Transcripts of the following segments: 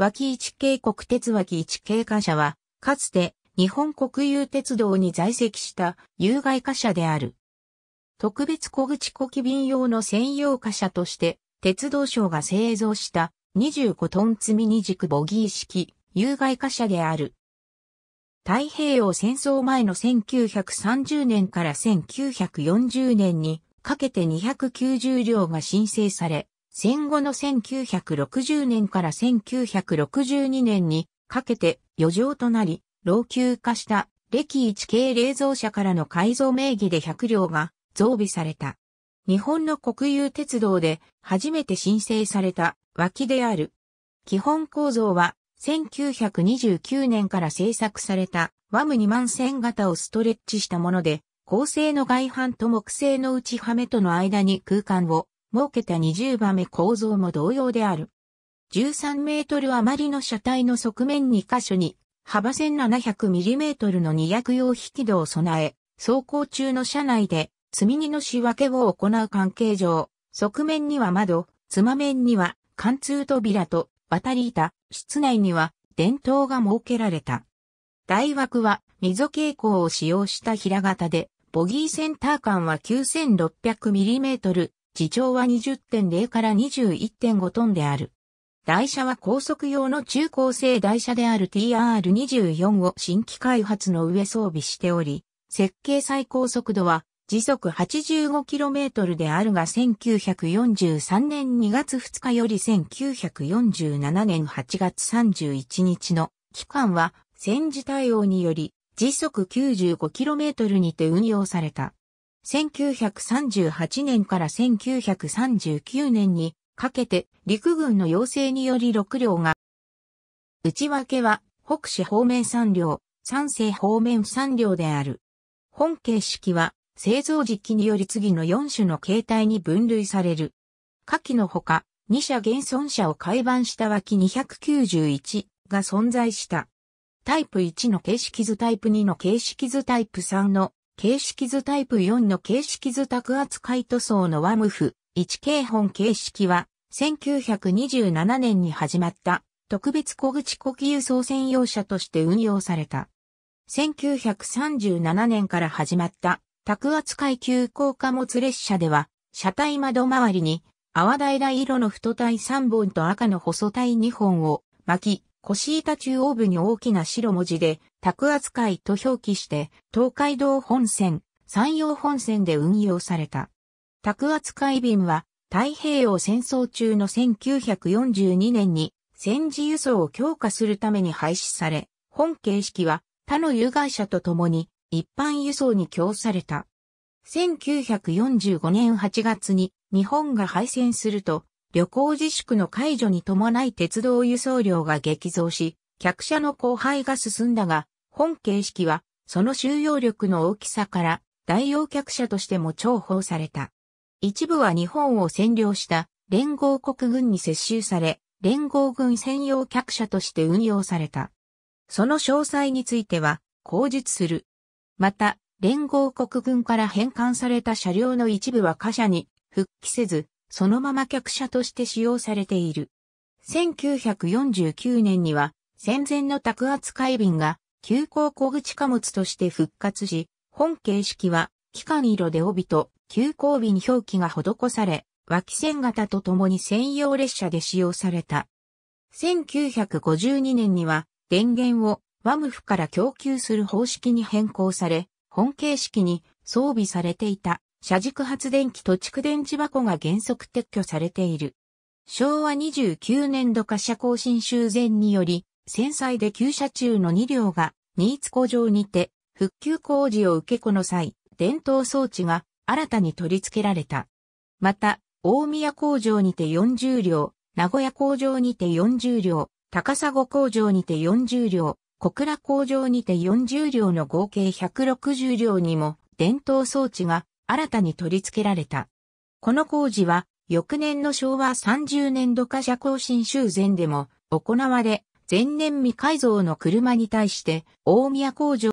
脇一渓谷鉄脇一渓貨車は、かつて日本国有鉄道に在籍した有害貨車である。特別小口小機便用の専用貨車として、鉄道省が製造した25トン積み二軸ボギー式有害貨車である。太平洋戦争前の1930年から1940年にかけて290両が申請され、戦後の1960年から1962年にかけて余剰となり、老朽化した歴一系冷蔵車からの改造名義で100両が増備された。日本の国有鉄道で初めて申請された脇である。基本構造は1929年から製作されたワム2万線型をストレッチしたもので、構成の外反と木製の内ハメとの間に空間を設けた20番目構造も同様である。13メートル余りの車体の側面2箇所に、幅1 7 0 0トルの二役用引き戸を備え、走行中の車内で積み荷の仕分けを行う関係上、側面には窓、つま面には貫通扉と渡り板、室内には電灯が設けられた。大枠は溝傾向を使用した平型で、ボギーセンター間は 9600mm、自長は20.0から21.5トンである。台車は高速用の中高生台車である TR24 を新規開発の上装備しており、設計最高速度は時速 85km であるが1943年2月2日より1947年8月31日の期間は戦時対応により時速 95km にて運用された。1938年から1939年にかけて陸軍の要請により6両が、内訳は北市方面3両、三世方面3両である。本形式は製造時期により次の4種の形態に分類される。下記のほか、2社現存者を改版した脇291が存在した。タイプ1の形式図タイプ2の形式図タイプ3の形式図タイプ4の形式図宅扱い塗装のワムフ、1系本形式は、1927年に始まった特別小口呼吸装送専用車として運用された。1937年から始まった宅扱い急行貨物列車では、車体窓周りに泡平色の太体3本と赤の細体2本を巻き、腰板中央部に大きな白文字で、宅扱いと表記して、東海道本線、山陽本線で運用された。宅扱い便は、太平洋戦争中の1942年に、戦時輸送を強化するために廃止され、本形式は他の有害者と共に一般輸送に供された。1945年8月に日本が敗戦すると旅行自粛の解除に伴い鉄道輸送量が激増し、客車の荒廃が進んだが、本形式は、その収容力の大きさから、代用客車としても重宝された。一部は日本を占領した連合国軍に接収され、連合軍専用客車として運用された。その詳細については、口述する。また、連合国軍から返還された車両の一部は貨車に復帰せず、そのまま客車として使用されている。1949年には戦前の宅扱い便が急行小口貨物として復活し、本形式は機関色で帯と急行便表記が施され、脇線型とともに専用列車で使用された。1952年には電源をワムフから供給する方式に変更され、本形式に装備されていた。車軸発電機と蓄電池箱が原則撤去されている。昭和29年度貨車更新修繕により、戦災で旧車中の2両が、新津工場にて、復旧工事を受けこの際、伝統装置が新たに取り付けられた。また、大宮工場にて40両、名古屋工場にて40両、高砂工場にて40両、小倉工場にて40両の合計160両にも伝統装置が新たに取り付けられた。この工事は、翌年の昭和30年度貨車更新修繕でも行われ、前年未改造の車に対して大宮工場、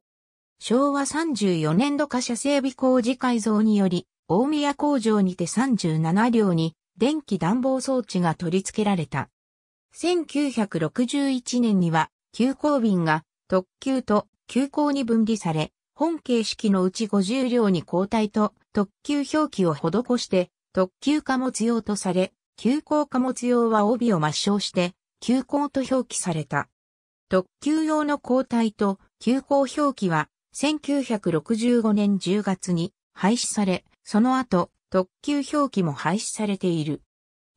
昭和34年度貨車整備工事改造により、大宮工場にて37両に電気暖房装置が取り付けられた。1961年には、急行便が特急と急行に分離され、本形式のうち50両に交代と特急表記を施して、特急貨物用とされ、急行貨物用は帯を抹消して、急行と表記された。特急用の交代と急行表記は、1965年10月に廃止され、その後、特急表記も廃止されている。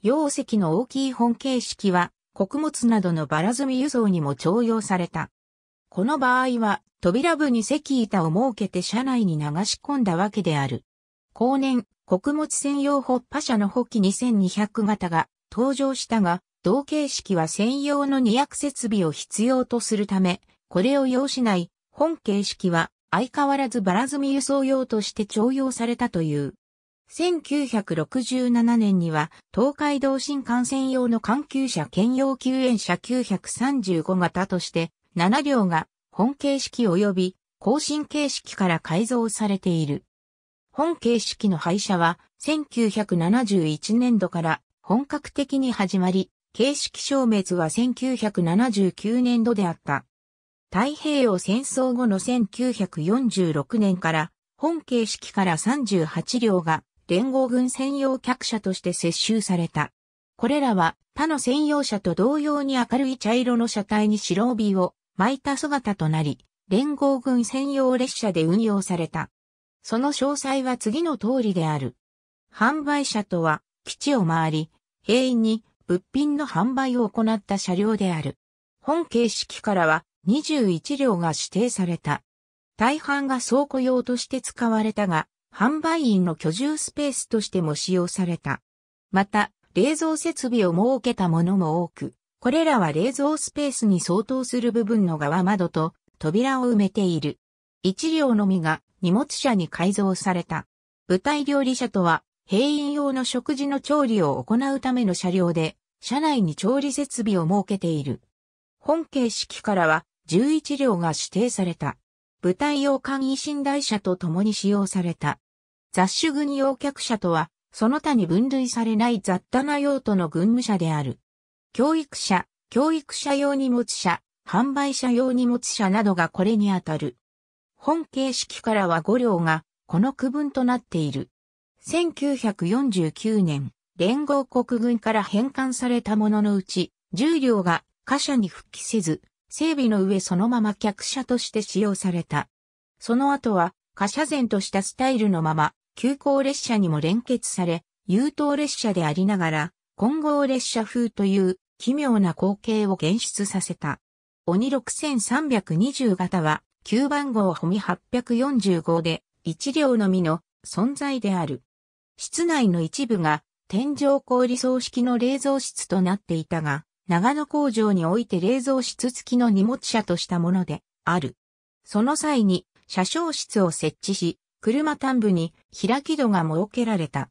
容積の大きい本形式は、穀物などのバラ積み輸送にも徴用された。この場合は、扉部に石板を設けて車内に流し込んだわけである。後年、穀物専用ホッパ車のホキ2200型が登場したが、同形式は専用の2役設備を必要とするため、これを要しない、本形式は相変わらずバラ積み輸送用として徴用されたという。1967年には東海道新幹線用の環球車兼用救援車935型として7両が本形式及び更新形式から改造されている。本形式の廃車は1971年度から本格的に始まり、形式消滅は1979年度であった。太平洋戦争後の1946年から本形式から38両が連合軍専用客車として接収された。これらは他の専用車と同様に明るい茶色の車体に白帯を巻いた姿となり、連合軍専用列車で運用された。その詳細は次の通りである。販売車とは、基地を回り、兵員に物品の販売を行った車両である。本形式からは21両が指定された。大半が倉庫用として使われたが、販売員の居住スペースとしても使用された。また、冷蔵設備を設けたものも多く、これらは冷蔵スペースに相当する部分の側窓と扉を埋めている。1両のみが荷物車に改造された。舞台料理車とは、兵員用の食事の調理を行うための車両で、車内に調理設備を設けている。本形式からは11両が指定された。舞台用簡易寝台車と共に使用された。雑種軍用客車とは、その他に分類されない雑多な用途の軍務車である。教育車、教育車用荷物車、販売車用荷物車などがこれにあたる。本形式からは5両が、この区分となっている。1949年、連合国軍から返還されたもののうち、10両が貨車に復帰せず、整備の上そのまま客車として使用された。その後は、貨車前としたスタイルのまま、急行列車にも連結され、優等列車でありながら、混合列車風という奇妙な光景を現出させた。鬼6320型は、9番号ホミ845で1両のみの存在である。室内の一部が天井氷葬式の冷蔵室となっていたが、長野工場において冷蔵室付きの荷物車としたものである。その際に車掌室を設置し、車端部に開き戸が設けられた。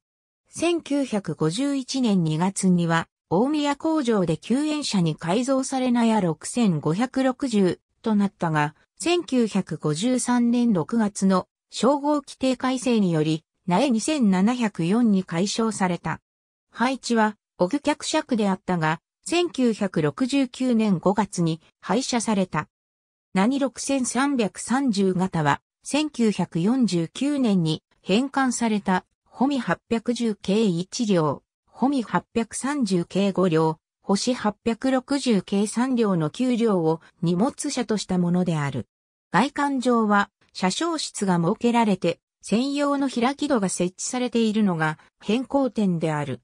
1951年2月には、大宮工場で救援車に改造されなや6560となったが、1953年6月の称号規定改正により、苗2704に解消された。配置は、オグ客尺であったが、1969年5月に廃車された。何6330型は、1949年に返還された、ホミ810系1両、ホミ830系5両、星860計算量の給料を荷物車としたものである。外観上は車掌室が設けられて専用の開き戸が設置されているのが変更点である。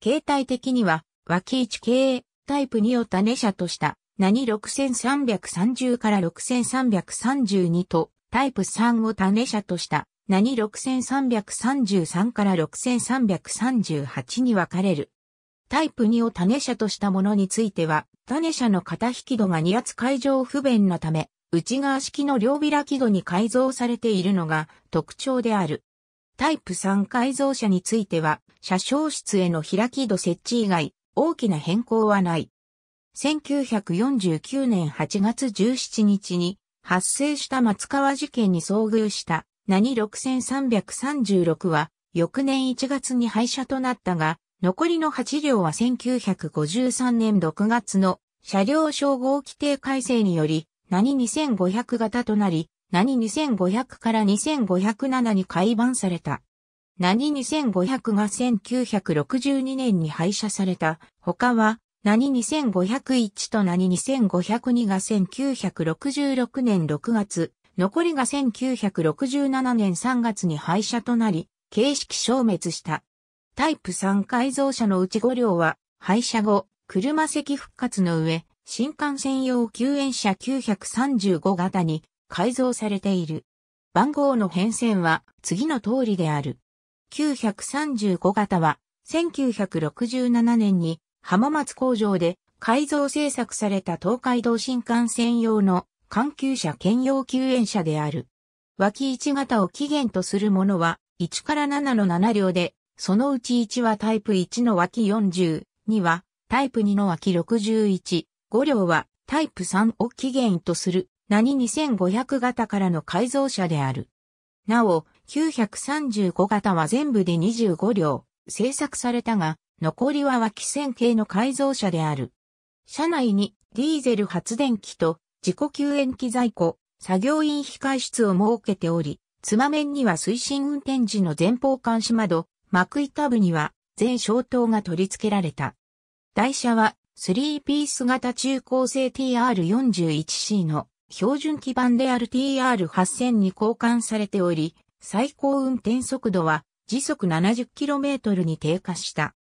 形態的には脇1系タイプ2を種車とした何6330から6332とタイプ3を種車とした何6333から6338に分かれる。タイプ2を種車としたものについては、種車の型引き戸が2圧解錠不便なため、内側式の両開き戸に改造されているのが特徴である。タイプ3改造車については、車掌室への開き戸設置以外、大きな変更はない。1949年8月17日に発生した松川事件に遭遇した何6336は翌年1月に廃車となったが残りの8両は1953年6月の車両称号規定改正により、何2500型となり、何2500から2507に改版された。何2500が1962年に廃車された。他は、何2501と何2502が1966年6月、残りが1967年3月に廃車となり、形式消滅した。タイプ3改造車のうち5両は、廃車後、車席復活の上、新幹線用救援車935型に改造されている。番号の変遷は次の通りである。935型は1967年に浜松工場で改造製作された東海道新幹線用の緩球車兼用救援車である。脇1型を起源とするものは1から7の7両でそのうち1はタイプ1の脇40、2はタイプ2の脇61、5両はタイプ3を起源とする何2500型からの改造車である。なお、935型は全部で25両製作されたが、残りは脇線系の改造車である。車内にディーゼル発電機と自己救援機在庫、作業員控室を設けており、つま面には推進運転時の前方監視窓、幕板部には全消灯が取り付けられた。台車は3ピース型中高生 TR41C の標準基板である TR8000 に交換されており、最高運転速度は時速 70km に低下した。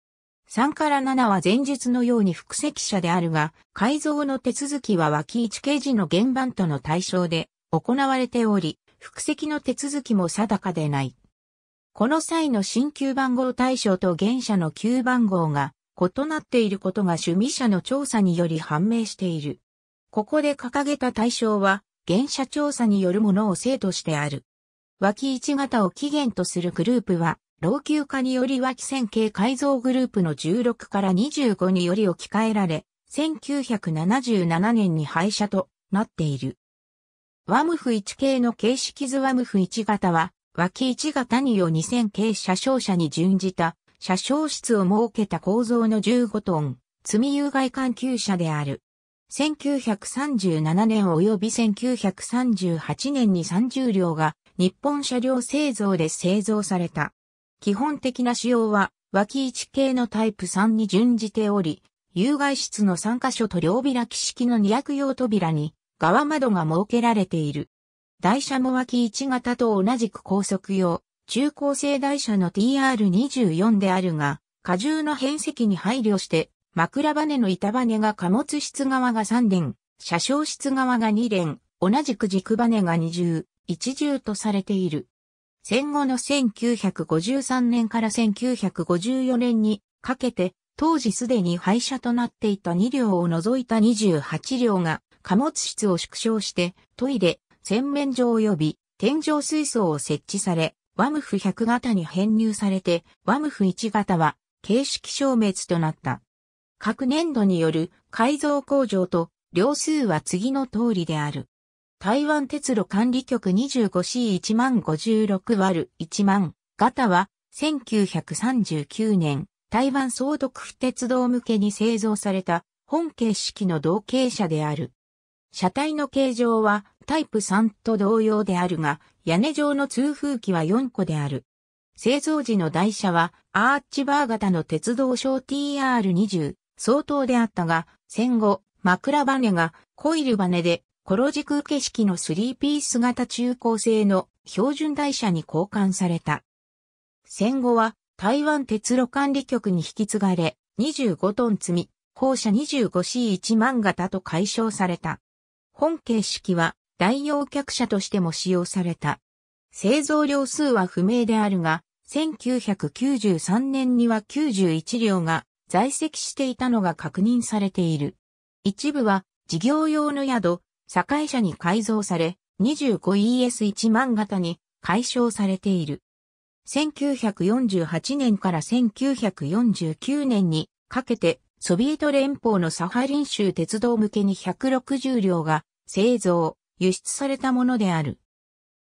3から7は前述のように複席車であるが、改造の手続きは脇一掲示の原版との対象で行われており、複席の手続きも定かでない。この際の新旧番号対象と現社の旧番号が異なっていることが趣味者の調査により判明している。ここで掲げた対象は、現社調査によるものを生としてある。脇1型を起源とするグループは、老朽化により脇線形改造グループの16から25により置き換えられ、1977年に廃車となっている。ワムフ1系の形式図ワムフ1型は、脇一が谷を2000系車掌車に準じた車掌室を設けた構造の15トン、積有害環球車である。1937年及び1938年に30両が日本車両製造で製造された。基本的な仕様は脇一系のタイプ3に準じており、有害室の3箇所と両開き式の200用扉に側窓が設けられている。台車も脇1型と同じく高速用、中高生台車の TR24 であるが、荷重の変積に配慮して、枕羽の板羽が貨物室側が3連、車掌室側が2連、同じく軸羽が2重、1重とされている。戦後の1953年から1954年にかけて、当時すでに廃車となっていた2両を除いた28両が貨物室を縮小してトイレ、洗面所及び天井水槽を設置され、ワムフ100型に編入されて、ワムフ1型は形式消滅となった。各年度による改造工場と両数は次の通りである。台湾鉄路管理局 25C1 万56割1万型は1939年台湾総督府鉄道向けに製造された本形式の同型車である。車体の形状はタイプ3と同様であるが、屋根状の通風機は4個である。製造時の台車はアーチバー型の鉄道省 TR20 相当であったが、戦後、枕バネがコイルバネで、コロ軸形式の3ピース型中高製の標準台車に交換された。戦後は台湾鉄路管理局に引き継がれ、25トン積み、校舎 25C1 万型と解消された。本形式は代用客車としても使用された。製造量数は不明であるが、1993年には91両が在籍していたのが確認されている。一部は事業用の宿、堺車に改造され、25ES1 万型に解消されている。1948年から1949年にかけてソビエト連邦のサハリン州鉄道向けに160両が製造、輸出されたものである。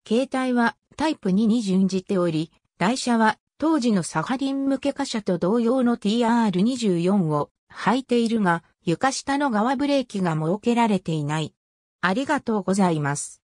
携帯はタイプ2に準じており、台車は当時のサハリン向け貨車と同様の TR24 を履いているが、床下の側ブレーキが設けられていない。ありがとうございます。